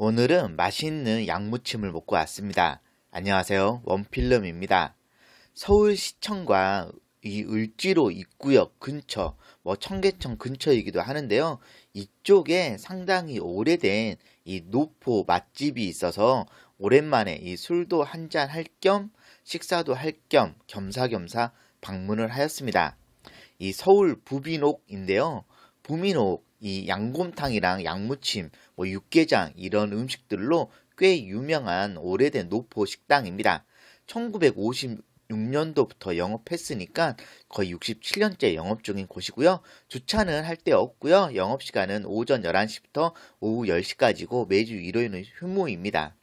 오늘은 맛있는 양무침을 먹고 왔습니다. 안녕하세요. 원필름입니다. 서울시청과 이 을지로 입구역 근처, 뭐 청계천 근처이기도 하는데요. 이쪽에 상당히 오래된 이 노포 맛집이 있어서 오랜만에 이 술도 한잔 할 겸 식사도 할 겸 겸사겸사 방문을 하였습니다. 이 서울 부비녹인데요. 보민노이 양곰탕이랑 양무침, 뭐 육개장 이런 음식들로 꽤 유명한 오래된 노포 식당입니다. 1956년도부터 영업했으니까 거의 67년째 영업 중인 곳이고요. 주차는 할 데 없고요. 영업 시간은 오전 11시부터 오후 10시까지고 매주 일요일은 휴무입니다.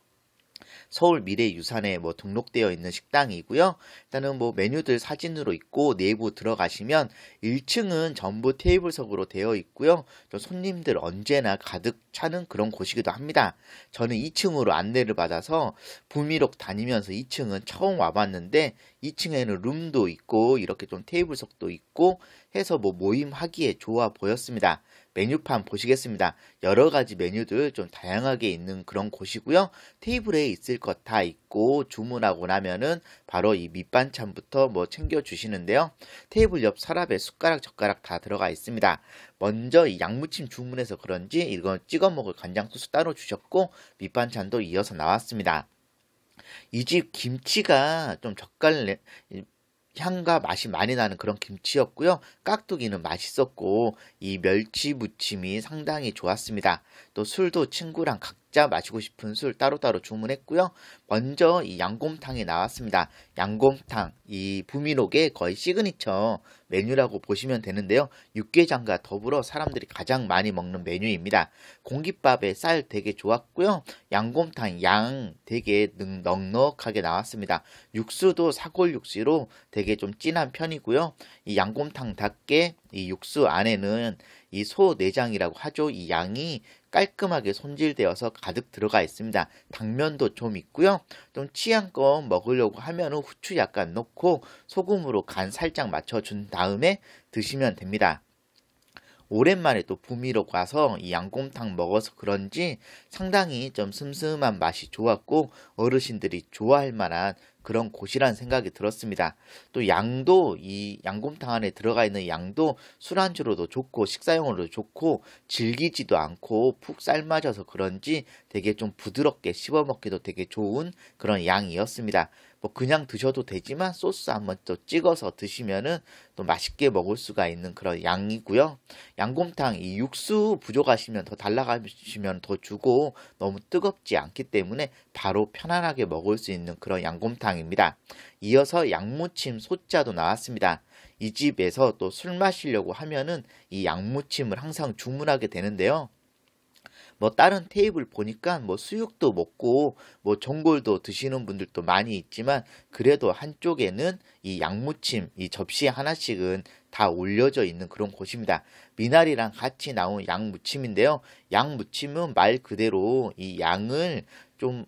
서울 미래유산에 뭐 등록되어 있는 식당이고요. 일단은 뭐 메뉴들 사진으로 있고 내부 들어가시면 1층은 전부 테이블석으로 되어 있고요. 손님들 언제나 가득 차는 그런 곳이기도 합니다. 저는 2층으로 안내를 받아서 부미록 다니면서 2층은 처음 와봤는데 2층에는 룸도 있고 이렇게 좀 테이블석도 있고 해서 뭐 모임하기에 좋아 보였습니다. 메뉴판 보시겠습니다. 여러 가지 메뉴들 좀 다양하게 있는 그런 곳이고요. 테이블에 있을 것 다 있고 주문하고 나면은 바로 이 밑반찬부터 뭐 챙겨 주시는데요. 테이블 옆 서랍에 숟가락 젓가락 다 들어가 있습니다. 먼저 이 양무침 주문해서 그런지 이건 찍어 먹을 간장 소스 따로 주셨고 밑반찬도 이어서 나왔습니다. 이 집 김치가 좀 젓갈 향과 맛이 많이 나는 그런 김치였고요. 깍두기는 맛있었고 이 멸치 무침이 상당히 좋았습니다. 또 술도 친구랑 각자 마시고 싶은 술 따로따로 주문했고요. 먼저 이 양곰탕이 나왔습니다. 양곰탕 이 부미록의 거의 시그니처 메뉴라고 보시면 되는데요. 육개장과 더불어 사람들이 가장 많이 먹는 메뉴입니다. 공깃밥에 쌀 되게 좋았고요. 양곰탕 양 되게 넉넉하게 나왔습니다. 육수도 사골 육수로 되게 좀 진한 편이고요. 이 양곰탕답게 이 육수 안에는 이 소 내장이라고 하죠. 이 양이 깔끔하게 손질되어서 가득 들어가 있습니다. 당면도 좀 있고요. 좀 취향껏 먹으려고 하면 후추 약간 넣고 소금으로 간 살짝 맞춰준 다음에 드시면 됩니다. 오랜만에 또부미로 가서 이 양곰탕 먹어서 그런지 상당히 좀 슴슴한 맛이 좋았고 어르신들이 좋아할 만한 그런 곳이라는 생각이 들었습니다. 또 양도 이 양곰탕 안에 들어가 있는 양도 술안주로도 좋고 식사용으로도 좋고 질기지도 않고 푹 삶아져서 그런지 되게 좀 부드럽게 씹어 먹기도 되게 좋은 그런 양이었습니다. 뭐 그냥 드셔도 되지만 소스 한번 또 찍어서 드시면은 또 맛있게 먹을 수가 있는 그런 양이고요. 양곰탕 이 육수 부족하시면 더 달라가시면 더 주고 너무 뜨겁지 않기 때문에 바로 편안하게 먹을 수 있는 그런 양곰탕입니다. 이어서 양무침 소짜도 나왔습니다. 이 집에서 또 술 마시려고 하면은 이 양무침을 항상 주문하게 되는데요. 뭐 다른 테이블 보니까 뭐 수육도 먹고 뭐 전골도 드시는 분들도 많이 있지만 그래도 한쪽에는 이 양무침 이 접시 하나씩은 다 올려져 있는 그런 곳입니다. 미나리랑 같이 나온 양무침인데요. 양무침은 말 그대로 이 양을 좀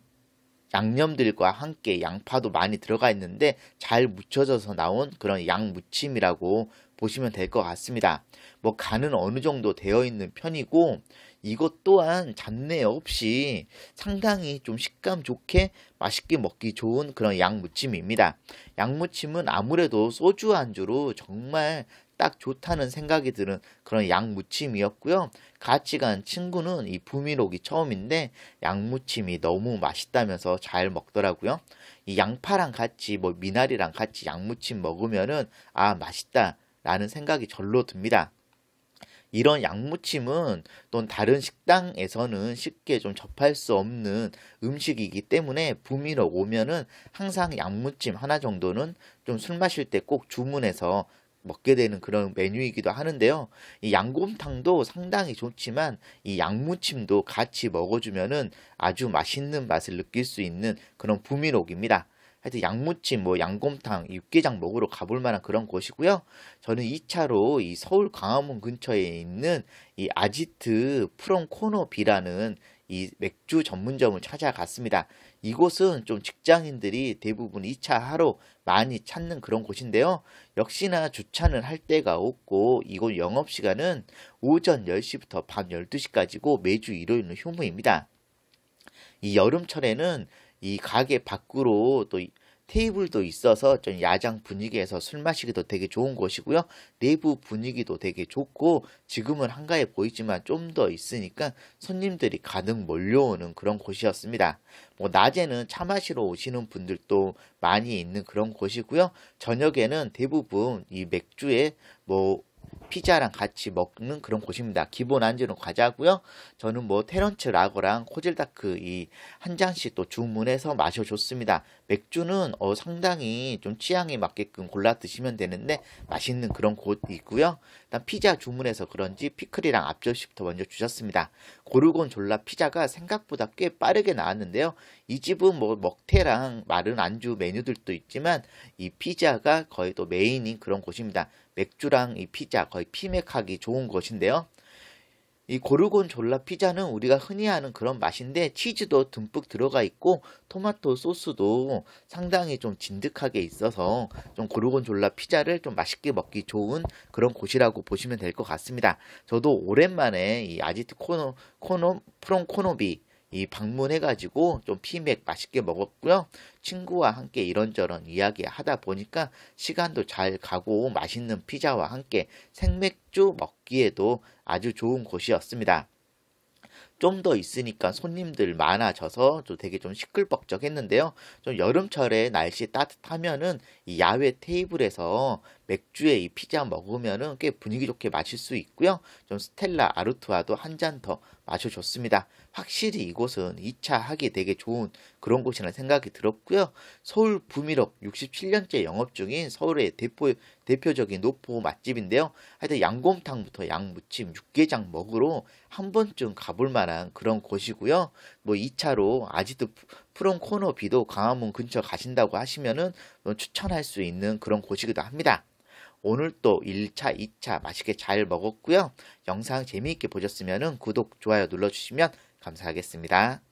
양념들과 함께 양파도 많이 들어가 있는데 잘묻혀져서 나온 그런 양무침이라고 보시면 될 것 같습니다. 뭐 간은 어느 정도 되어 있는 편이고 이것 또한 잡내 없이 상당히 좀 식감 좋게 맛있게 먹기 좋은 그런 양무침입니다. 양무침은 아무래도 소주 안주로 정말 딱 좋다는 생각이 드는 그런 양무침이었고요. 같이 간 친구는 이 부미록이 처음인데 양무침이 너무 맛있다면서 잘 먹더라고요. 이 양파랑 같이 뭐 미나리랑 같이 양무침 먹으면은 아 맛있다라는 생각이 절로 듭니다. 이런 양무침은 또 다른 식당에서는 쉽게 좀 접할 수 없는 음식이기 때문에 부미로 오면은 항상 양무침 하나 정도는 좀 술 마실 때 꼭 주문해서 먹게 되는 그런 메뉴이기도 하는데요. 이 양곰탕도 상당히 좋지만 이 양무침도 같이 먹어주면은 아주 맛있는 맛을 느낄 수 있는 그런 부미록입니다. 하여튼 양무침, 뭐 양곰탕, 육개장 먹으러 가볼 만한 그런 곳이고요. 저는 2차로 이 서울 광화문 근처에 있는 이 아지트 프롬 코노비라는 이 맥주 전문점을 찾아갔습니다. 이곳은 좀 직장인들이 대부분 2차 하루 많이 찾는 그런 곳인데요. 역시나 주차는 할 데가 없고 이곳 영업시간은 오전 10시부터 밤 12시까지고 매주 일요일은 휴무입니다. 이 여름철에는 이 가게 밖으로 또 테이블도 있어서 좀 야장 분위기에서 술 마시기도 되게 좋은 곳이고요. 내부 분위기도 되게 좋고 지금은 한가해 보이지만 좀 더 있으니까 손님들이 가득 몰려오는 그런 곳이었습니다. 뭐 낮에는 차 마시러 오시는 분들도 많이 있는 그런 곳이고요. 저녁에는 대부분 이 맥주에 뭐 피자랑 같이 먹는 그런 곳입니다. 기본 안주는 과자고요. 저는 뭐 테런츠 라거랑 코질다크이한 그 잔씩 또 주문해서 마셔줬습니다. 맥주는 어 상당히 좀 취향에 맞게끔 골라 드시면 되는데 맛있는 그런 곳이고요. 일단 피자 주문해서 그런지 피클이랑 앞접시부터 먼저 주셨습니다. 고르곤졸라 피자가 생각보다 꽤 빠르게 나왔는데요. 이 집은 뭐 먹태랑 마른 안주 메뉴들도 있지만 이 피자가 거의 또 메인인 그런 곳입니다. 맥주랑 이 피자 거의 피맥하기 좋은 것인데요. 이 고르곤졸라 피자는 우리가 흔히 아는 그런 맛인데 치즈도 듬뿍 들어가 있고 토마토 소스도 상당히 좀 진득하게 있어서 좀 고르곤졸라 피자를 좀 맛있게 먹기 좋은 그런 곳이라고 보시면 될 것 같습니다. 저도 오랜만에 이 아지트 코노 코노 프롬 코노비 이 방문해가지고 좀 피맥 맛있게 먹었고요. 친구와 함께 이런저런 이야기 하다 보니까 시간도 잘 가고 맛있는 피자와 함께 생맥주 먹기에도 아주 좋은 곳이었습니다. 좀 더 있으니까 손님들 많아져서 좀 되게 좀 시끌벅적했는데요. 좀 여름철에 날씨 따뜻하면은 이 야외 테이블에서 맥주에 이 피자 먹으면은 꽤 분위기 좋게 마실 수 있고요. 좀 스텔라 아르투아도 한 잔 더 마셔줬습니다. 확실히 이곳은 2차 하기 되게 좋은 그런 곳이라는 생각이 들었고요. 서울 부미럽 67년째 영업 중인 서울의 대포, 대표적인 노포 맛집인데요. 하여튼 양곰탕부터 양무침, 육개장 먹으러 한 번쯤 가볼 만한 그런 곳이고요. 뭐 2차로 아직도 푸른 코너 비도 광화문 근처 가신다고 하시면은 뭐 추천할 수 있는 그런 곳이기도 합니다. 오늘도 1차, 2차 맛있게 잘 먹었고요. 영상 재미있게 보셨으면 구독, 좋아요 눌러주시면 감사하겠습니다.